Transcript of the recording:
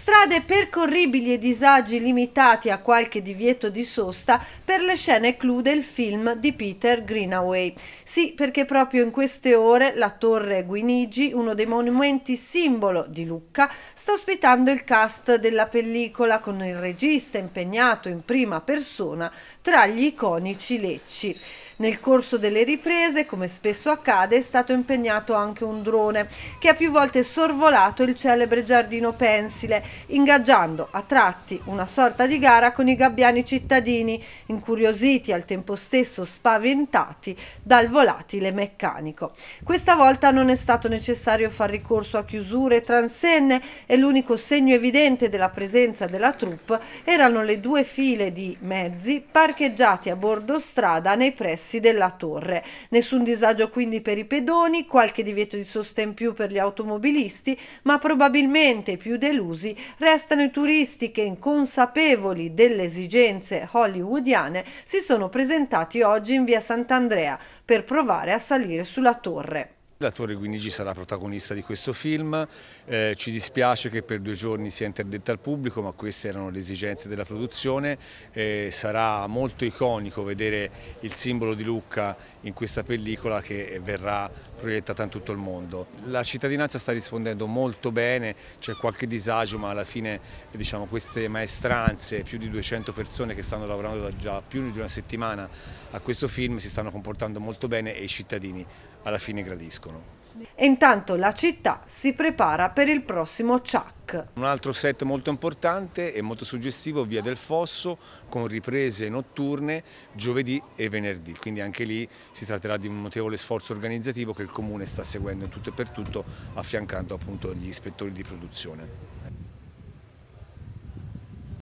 Strade percorribili e disagi limitati a qualche divieto di sosta per le scene clou del film di Peter Greenaway. Sì, perché proprio in queste ore la Torre Guinigi, uno dei monumenti simbolo di Lucca, sta ospitando il cast della pellicola con il regista impegnato in prima persona tra gli iconici lecci. Nel corso delle riprese, come spesso accade, è stato impegnato anche un drone che ha più volte sorvolato il celebre giardino pensile ingaggiando a tratti una sorta di gara con i gabbiani cittadini, incuriositi e al tempo stesso spaventati dal volatile meccanico. Questa volta non è stato necessario far ricorso a chiusure transenne e l'unico segno evidente della presenza della troupe erano le due file di mezzi parcheggiati a bordo strada nei pressi della torre. Nessun disagio quindi per i pedoni, qualche divieto di sosta in più per gli automobilisti, ma probabilmente i più delusi restano i turisti che, inconsapevoli delle esigenze hollywoodiane, si sono presentati oggi in via Sant'Andrea per provare a salire sulla torre. L'attore Guinigi sarà protagonista di questo film, eh, ci dispiace che per due giorni sia interdetta al pubblico ma queste erano le esigenze della produzione, eh, sarà molto iconico vedere il simbolo di Lucca in questa pellicola che verrà proiettata in tutto il mondo. La cittadinanza sta rispondendo molto bene, c'è qualche disagio ma alla fine diciamo, queste maestranze, più di 200 persone che stanno lavorando da già più di una settimana a questo film si stanno comportando molto bene e i cittadini alla fine gradiscono conoscono. E intanto la città si prepara per il prossimo CHAC. Un altro set molto importante e molto suggestivo, Via del Fosso, con riprese notturne giovedì e venerdì. Quindi anche lì si tratterà di un notevole sforzo organizzativo che il Comune sta seguendo in tutto e per tutto, affiancando appunto gli ispettori di produzione.